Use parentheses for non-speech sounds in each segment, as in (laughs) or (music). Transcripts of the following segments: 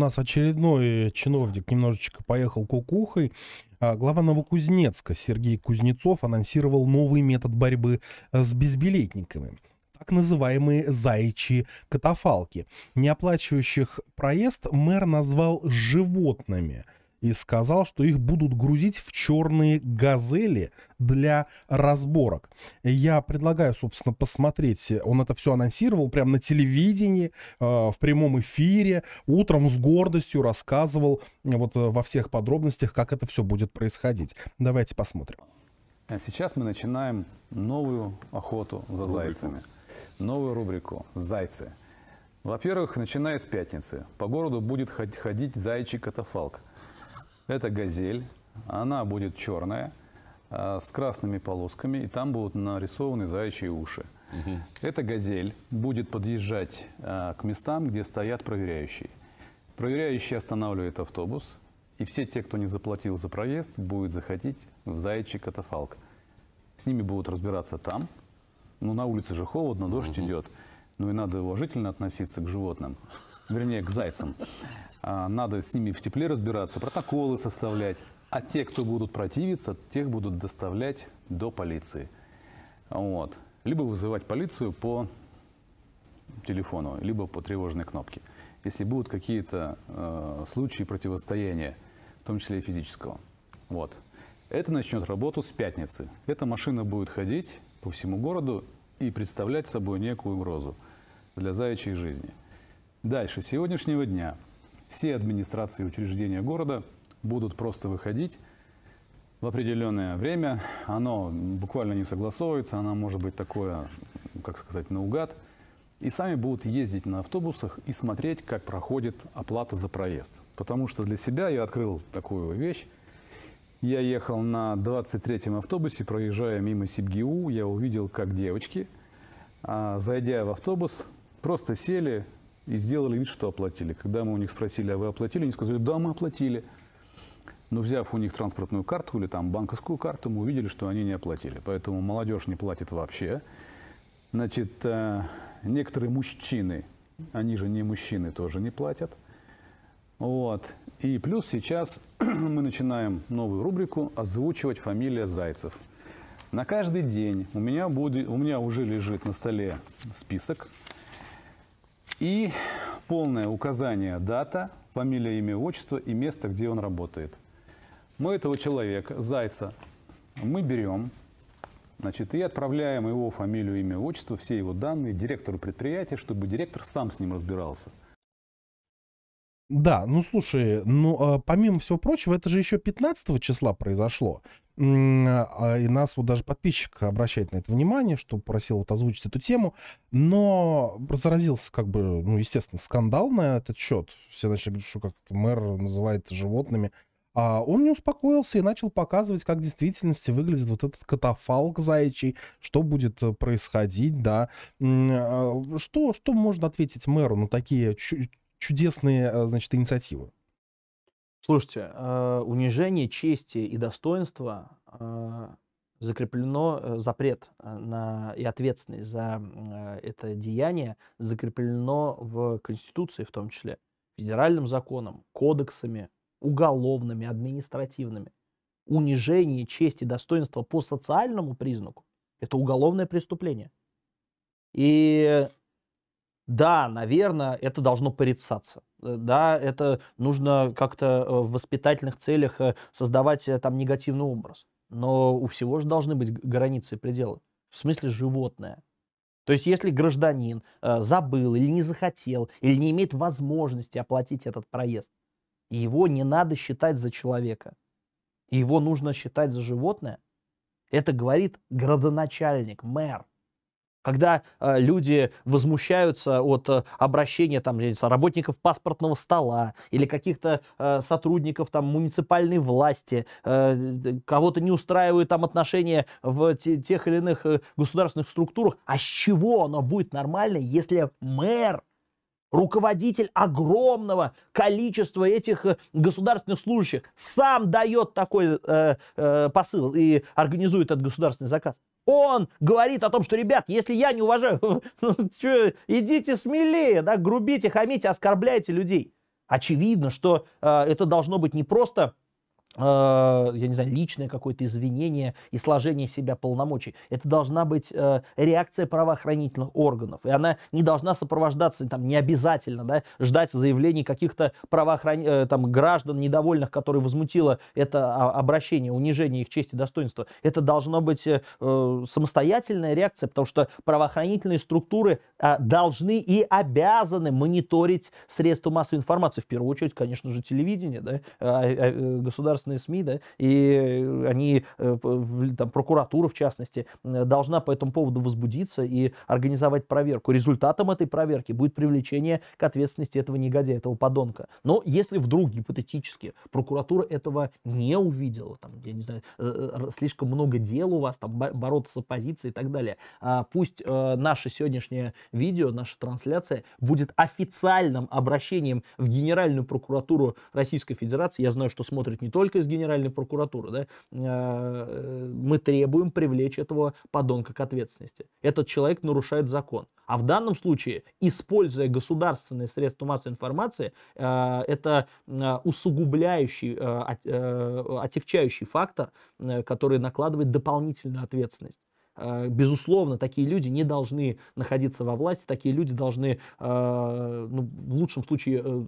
У нас очередной э, чиновник немножечко поехал кукухой. А, глава Новокузнецка Сергей Кузнецов анонсировал новый метод борьбы э, с безбилетниками так называемые «заячьи катафалки». Неоплачивающих проезд мэр назвал «животными» и сказал, что их будут грузить в черные газели для разборок. Я предлагаю, собственно, посмотреть. Он это все анонсировал прямо на телевидении, э, в прямом эфире, утром с гордостью рассказывал э, вот э, во всех подробностях, как это все будет происходить. Давайте посмотрим. А сейчас мы начинаем новую охоту за рубрику. зайцами. Новую рубрику «Зайцы». Во-первых, начиная с пятницы, по городу будет ходить зайчий катафалк – это газель. Она будет черная, э, с красными полосками, и там будут нарисованы заячьи уши. Эта газель будет подъезжать э, к местам, где стоят проверяющие. Проверяющие останавливают автобус, и все те, кто не заплатил за проезд, будут заходить в заячий катафалк. С ними будут разбираться там. Ну, на улице же холодно, дождь идет. Ну и надо уважительно относиться к животным, вернее, к зайцам. А, надо с ними в тепле разбираться, протоколы составлять. А те, кто будут противиться, тех будут доставлять до полиции. Вот. Либо вызывать полицию по телефону, либо по тревожной кнопке. Если будут какие-то э, случаи противостояния, в том числе и физического. Вот. Это начнет работу с пятницы. Эта машина будет ходить по всему городу и представлять собой некую угрозу для заячьей жизни. Дальше. С сегодняшнего дня все администрации и учреждения города будут просто выходить в определенное время. Оно буквально не согласовывается, оно может быть такое, как сказать, наугад. И сами будут ездить на автобусах и смотреть, как проходит оплата за проезд. Потому что для себя я открыл такую вещь. Я ехал на 23-м автобусе, проезжая мимо Сибгиу, я увидел, как девочки, а, зайдя в автобус, просто сели и сделали вид, что оплатили. Когда мы у них спросили, а вы оплатили, они сказали, да, мы оплатили. Но взяв у них транспортную карту или там банковскую карту, мы увидели, что они не оплатили. Поэтому молодежь не платит вообще. Значит, э, некоторые мужчины, они же не мужчины, тоже не платят. Вот. И плюс сейчас (clears throat) мы начинаем новую рубрику «Озвучивать фамилия Зайцев». На каждый день у меня, будет, у меня уже лежит на столе список и полное указание дата, фамилия, имя, отчество и место, где он работает. Мы этого человека, Зайца, мы берем, значит, и отправляем его фамилию, имя, отчество, все его данные директору предприятия, чтобы директор сам с ним разбирался – да, ну слушай, ну а, помимо всего прочего, это же еще 15 числа произошло. А, и нас вот даже подписчик обращает на это внимание, что просил вот озвучить эту тему. Но разразился как бы, ну, естественно, скандал на этот счет. Все начали говорить, что как мэр называет животными. А он не успокоился и начал показывать, как в действительности выглядит вот этот катафалк заячий, что будет э, происходить, да. А, что, что можно ответить мэру на такие чудесные, а, значит, инициативы. Слушайте, а, унижение чести и достоинства а, закреплено э, запрет на и ответственность за это деяние закреплено в Конституции в том числе, федеральным законом, кодексами, уголовными, административными. Унижение чести и достоинства по социальному признаку – это уголовное преступление. И да, наверное, это должно порицаться. Э, да, это нужно как-то э, в воспитательных целях э, создавать там негативный образ. Но у всего же должны быть границы и пределы. В смысле животное. То есть, если гражданин э, забыл или не захотел, или не имеет возможности оплатить этот проезд, его не надо считать за человека. Его нужно считать за животное. Это говорит градоначальник, мэр когда э, люди возмущаются от э, обращения там, работников паспортного стола или каких-то э, сотрудников там, муниципальной власти, э, кого-то не устраивают там отношения в те, тех или иных э, государственных структурах, а с чего оно будет нормально, если мэр руководитель огромного количества этих э, государственных служащих сам дает такой э, э, посыл и организует этот государственный заказ. Он говорит о том, что, ребят, если я не уважаю, (laughs) ну, идите смелее, да, грубите, хамите, оскорбляйте людей. Очевидно, что э, это должно быть не просто а, я не знаю, личное какое-то извинение и сложение себя полномочий. Это должна быть э, реакция правоохранительных органов. И она не должна сопровождаться, там, не обязательно, да, ждать заявлений каких-то правоохран... Э, там, граждан недовольных, которые возмутило это а, обращение, унижение их чести и достоинства. Это должна быть э, э, самостоятельная реакция, потому что правоохранительные структуры а, должны и обязаны мониторить средства массовой информации. В первую очередь, конечно же, телевидение, да, э, государство государственные СМИ, да, и э, они, э, там, прокуратура, в частности, э, должна по этому поводу возбудиться и организовать проверку. Результатом этой проверки будет привлечение к ответственности этого негодяя, этого подонка. Но если вдруг гипотетически прокуратура этого не увидела, там, я не знаю, слишком много дел у вас, там, бороться с оппозицией и так далее, а пусть наше сегодняшнее видео, наша трансляция будет официальным обращением в Генеральную прокуратуру Российской Федерации. Я знаю, что смотрят не только только из Генеральной прокуратуры, да, э, мы требуем привлечь этого подонка к ответственности. Этот человек нарушает закон. А в данном случае, используя государственные средства массовой информации, э, это э, усугубляющий, отягчающий фактор, который накладывает дополнительную ответственность. Э, безусловно, такие люди не должны находиться во власти, такие люди должны, э, ну, в лучшем случае, э,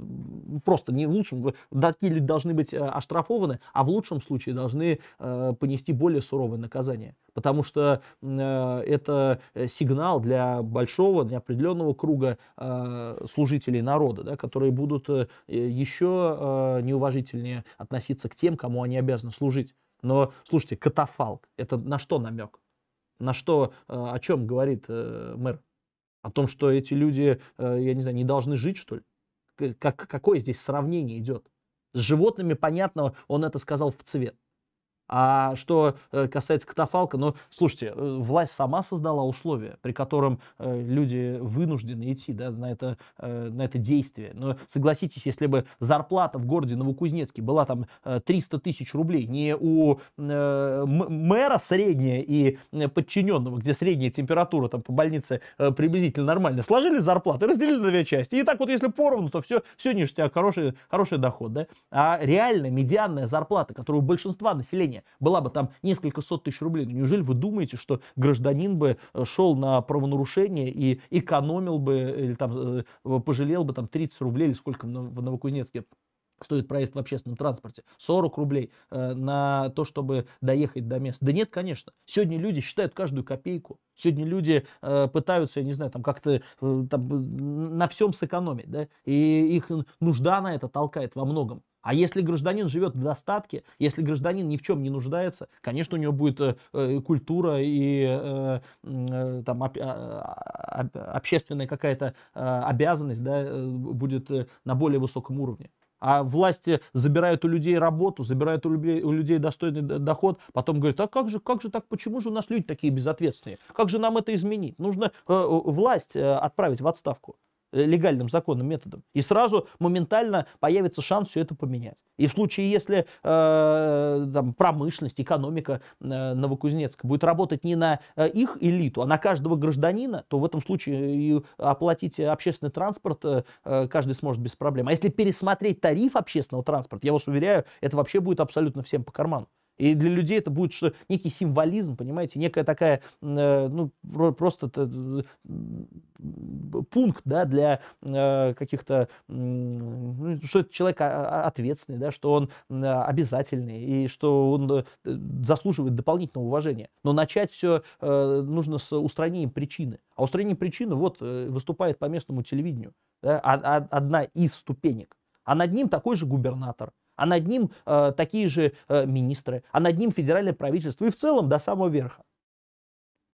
просто не в лучшем, такие люди должны быть оштрафованы, а в лучшем случае должны понести более суровое наказание. Потому что это сигнал для большого, для определенного круга служителей народа, да, которые будут еще неуважительнее относиться к тем, кому они обязаны служить. Но, слушайте, катафалк, это на что намек? На что, а, о чем говорит э, мэр? О том, что эти люди, э, я не знаю, не должны жить, что ли? Как, какое здесь сравнение идет? С животными, понятно, он это сказал в цвет. А что э, касается катафалка, ну, слушайте, э, власть сама создала условия, при котором э, люди вынуждены идти да, на, это, на это действие. Но согласитесь, если бы зарплата в городе Новокузнецке была там 300 тысяч рублей, не у мэра средняя и подчиненного, где средняя температура там по больнице приблизительно нормальная, сложили зарплаты, разделили на две части. И так вот, если поровну, то все, все ништяк, хороший, хороший доход. Да? А реально медианная зарплата, которую у большинства населения Украине. Была бы там несколько сот тысяч рублей. Но неужели вы думаете, что гражданин бы э, шел на правонарушение и экономил бы, э, или там э, пожалел бы там 30 рублей, или сколько в Новокузнецке стоит проезд в общественном транспорте, 40 рублей э, на то, чтобы доехать до места. Да нет, конечно. Сегодня люди считают каждую копейку. Сегодня люди э, пытаются, я не знаю, там как-то э, там, на всем сэкономить, да, и их нужда на это толкает во многом. А если гражданин живет в достатке, если гражданин ни в чем не нуждается, конечно, у него будет э, э культура и э, э, там, об, а, а, об, общественная какая-то э, обязанность да, э, будет э, на более высоком уровне. А власти забирают у людей работу, забирают у людей, у людей достойный доход, потом говорят, а как же, как же так, почему же у нас люди такие безответственные? Как же нам это изменить? Нужно э, власть э, отправить в отставку. Э, легальным законным методом. И сразу моментально появится шанс все это поменять. И в случае, если э, там, промышленность, экономика э, Новокузнецка будет работать не на э, их элиту, а на каждого гражданина, то в этом случае э, и оплатить общественный транспорт э, э, каждый сможет без проблем. А если пересмотреть тариф общественного транспорта, я вас уверяю, это вообще будет абсолютно всем по карману. И для людей это будет что некий символизм, понимаете, некая такая, э, ну, просто пункт, да, для э, каких-то, ну, что это человек а, а, ответственный, да, что он э, обязательный и что он заслуживает дополнительного уважения. Но начать все нужно с устранением причины. А устранение причины, вот, выступает по местному телевидению, да, а, одна из ступенек. А над ним такой же губернатор – а над ним э, такие же э, министры, а над ним федеральное правительство и в целом до самого верха.